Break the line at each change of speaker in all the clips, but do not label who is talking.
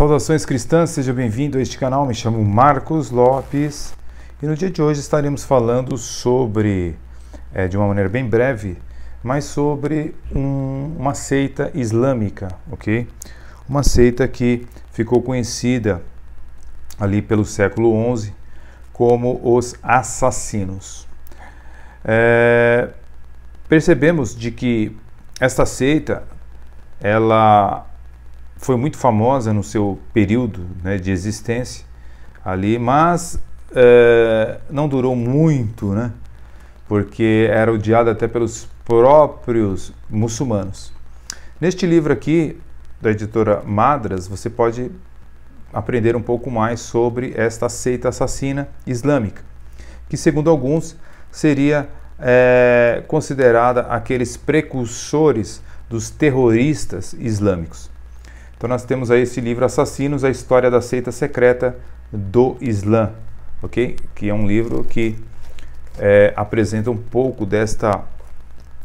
Saudações cristãs, seja bem-vindo a este canal. Me chamo Marcos Lopes e no dia de hoje estaremos falando sobre, é, de uma maneira bem breve, mas sobre um, uma seita islâmica, ok? Uma seita que ficou conhecida ali pelo século XI como os assassinos. É, percebemos de que esta seita ela foi muito famosa no seu período né, de existência ali, mas é, não durou muito, né? Porque era odiada até pelos próprios muçulmanos. Neste livro aqui, da editora Madras, você pode aprender um pouco mais sobre esta seita assassina islâmica, que, segundo alguns, seria é, considerada aqueles precursores dos terroristas islâmicos. Então nós temos aí esse livro Assassinos, a história da seita secreta do Islã, ok? Que é um livro que é, apresenta um pouco desta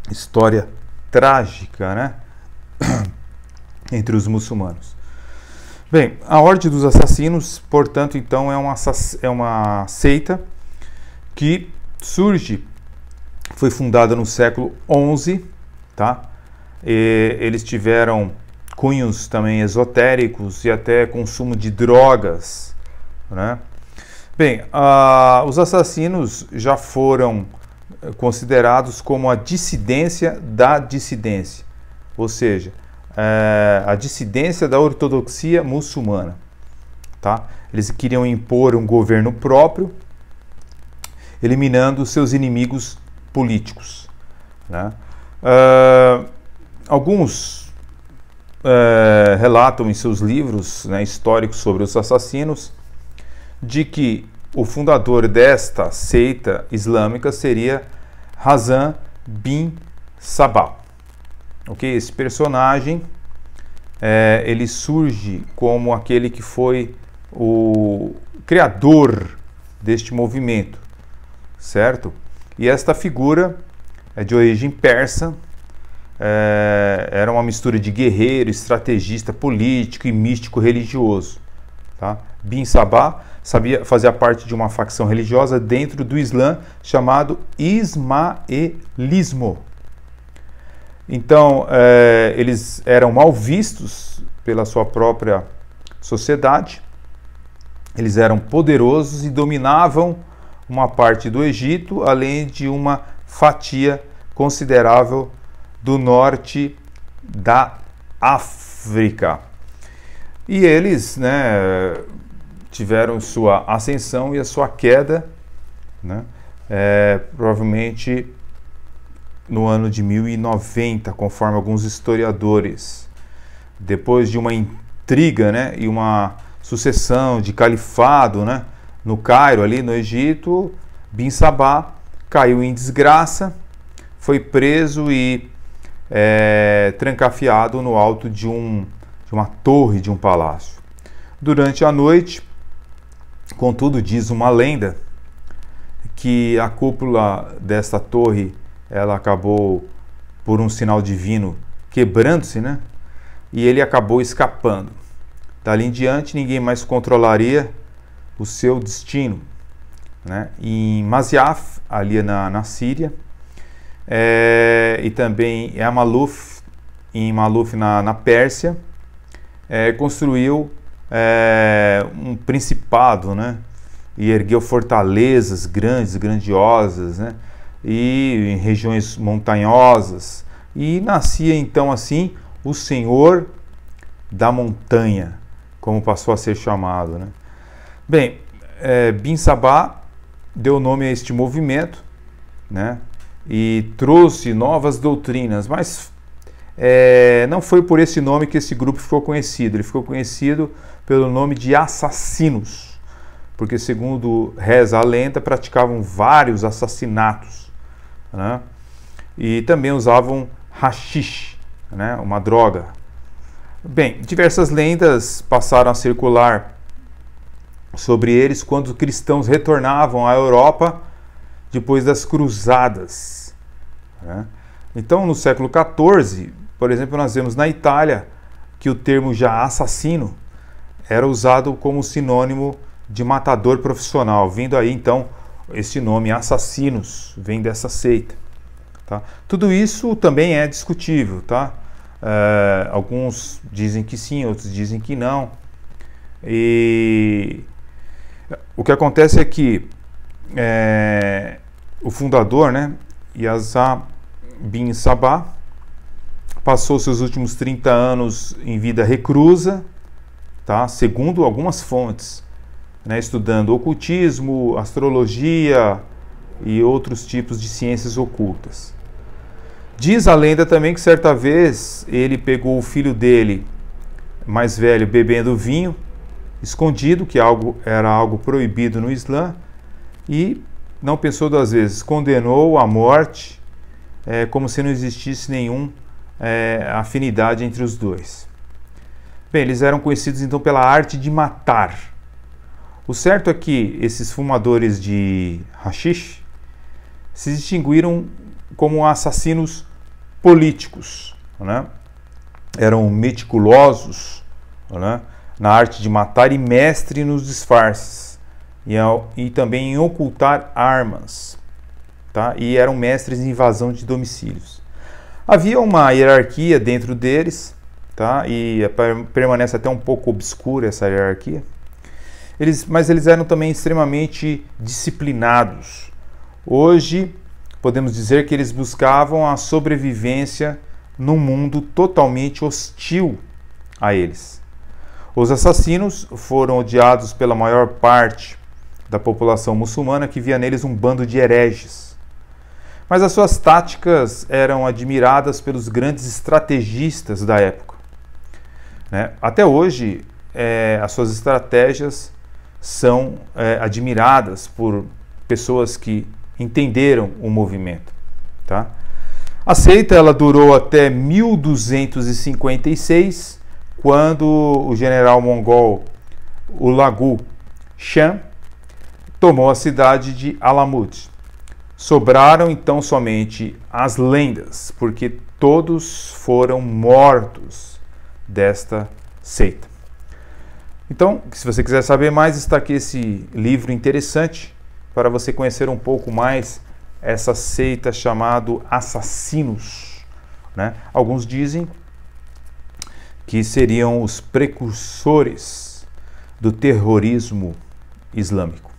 história trágica, né? Entre os muçulmanos. Bem, a Ordem dos Assassinos, portanto, então é uma, é uma seita que surge, foi fundada no século XI, tá? E eles tiveram cunhos também esotéricos e até consumo de drogas, né? Bem, uh, os assassinos já foram eh, considerados como a dissidência da dissidência, ou seja, eh, a dissidência da ortodoxia muçulmana. Tá? Eles queriam impor um governo próprio, eliminando seus inimigos políticos. Né? Uh, alguns é, relatam em seus livros né, históricos sobre os assassinos de que o fundador desta seita islâmica seria Hazan bin Sabah. Okay? Esse personagem é, ele surge como aquele que foi o criador deste movimento, certo? E esta figura é de origem persa é, era uma mistura de guerreiro, estrategista, político e místico religioso. Tá? Bin Sabah sabia, fazia parte de uma facção religiosa dentro do Islã chamado Ismaelismo. Então, é, eles eram mal vistos pela sua própria sociedade, eles eram poderosos e dominavam uma parte do Egito, além de uma fatia considerável do norte da África. E eles né, tiveram sua ascensão e a sua queda, né, é, provavelmente no ano de 1090, conforme alguns historiadores. Depois de uma intriga né, e uma sucessão de califado né, no Cairo, ali no Egito, Bin Sabá caiu em desgraça, foi preso e é, trancafiado no alto de, um, de uma torre de um palácio. Durante a noite, contudo, diz uma lenda que a cúpula desta torre ela acabou por um sinal divino quebrando-se, né? E ele acabou escapando. Dali em diante, ninguém mais controlaria o seu destino. Né? Em Masyaf, ali na, na Síria, é, e também é a Maluf, em Maluf na, na Pérsia, é, construiu é, um principado, né? E ergueu fortalezas grandes, grandiosas, né? E em regiões montanhosas. E nascia então assim o Senhor da Montanha, como passou a ser chamado, né? Bem, é, Bin Sabá deu nome a este movimento, né? e trouxe novas doutrinas, mas é, não foi por esse nome que esse grupo ficou conhecido. Ele ficou conhecido pelo nome de assassinos, porque, segundo reza a lenda, praticavam vários assassinatos né? e também usavam hashish, né? uma droga. Bem, diversas lendas passaram a circular sobre eles quando os cristãos retornavam à Europa depois das cruzadas. Né? Então, no século XIV, por exemplo, nós vemos na Itália que o termo já assassino era usado como sinônimo de matador profissional, vindo aí então esse nome assassinos vem dessa seita. Tá? Tudo isso também é discutível, tá? Eh, alguns dizem que sim, outros dizem que não. E o que acontece é que é, o fundador, né, Yazá bin Sabah, passou seus últimos 30 anos em vida reclusa, tá? segundo algumas fontes, né, estudando ocultismo, astrologia e outros tipos de ciências ocultas. Diz a lenda também que certa vez ele pegou o filho dele, mais velho, bebendo vinho escondido, que algo, era algo proibido no Islã, e não pensou duas vezes, condenou a morte é, como se não existisse nenhuma é, eh, afinidade entre os dois. Bem, eles eram conhecidos então pela arte de matar. O certo é que esses fumadores de hashish se distinguiram como assassinos políticos, né? eram meticulosos né? na arte de matar e mestre nos disfarces e, e também em ocultar armas, tá? e eram mestres em invasão de domicílios. Havia uma hierarquia dentro deles, tá? e é permanece até um pouco obscura essa hierarquia, eles, mas eles eram também extremamente disciplinados. Hoje, podemos dizer que eles buscavam a sobrevivência num mundo totalmente hostil a eles. Os assassinos foram odiados pela maior parte da população muçulmana que via neles um bando de hereges. Mas as suas táticas eram admiradas pelos grandes estrategistas da época. Né? Até hoje, é, as suas estratégias são é, admiradas por pessoas que entenderam o movimento. Tá? A seita ela durou até 1256, quando o general mongol Ulagu Shan tomou a cidade de Alamut. Sobraram então somente as lendas, porque todos foram mortos desta seita. Então, se você quiser saber mais, está aqui esse livro interessante para você conhecer um pouco mais essa seita chamado assassinos. Né? Alguns dizem que seriam os precursores do terrorismo islâmico.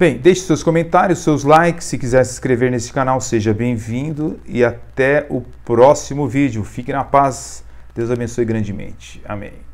Bem, deixe seus comentários, seus likes. Se quiser se inscrever nesse canal, seja bem-vindo e até o próximo vídeo. Fique na paz. Deus abençoe grandemente. Amém.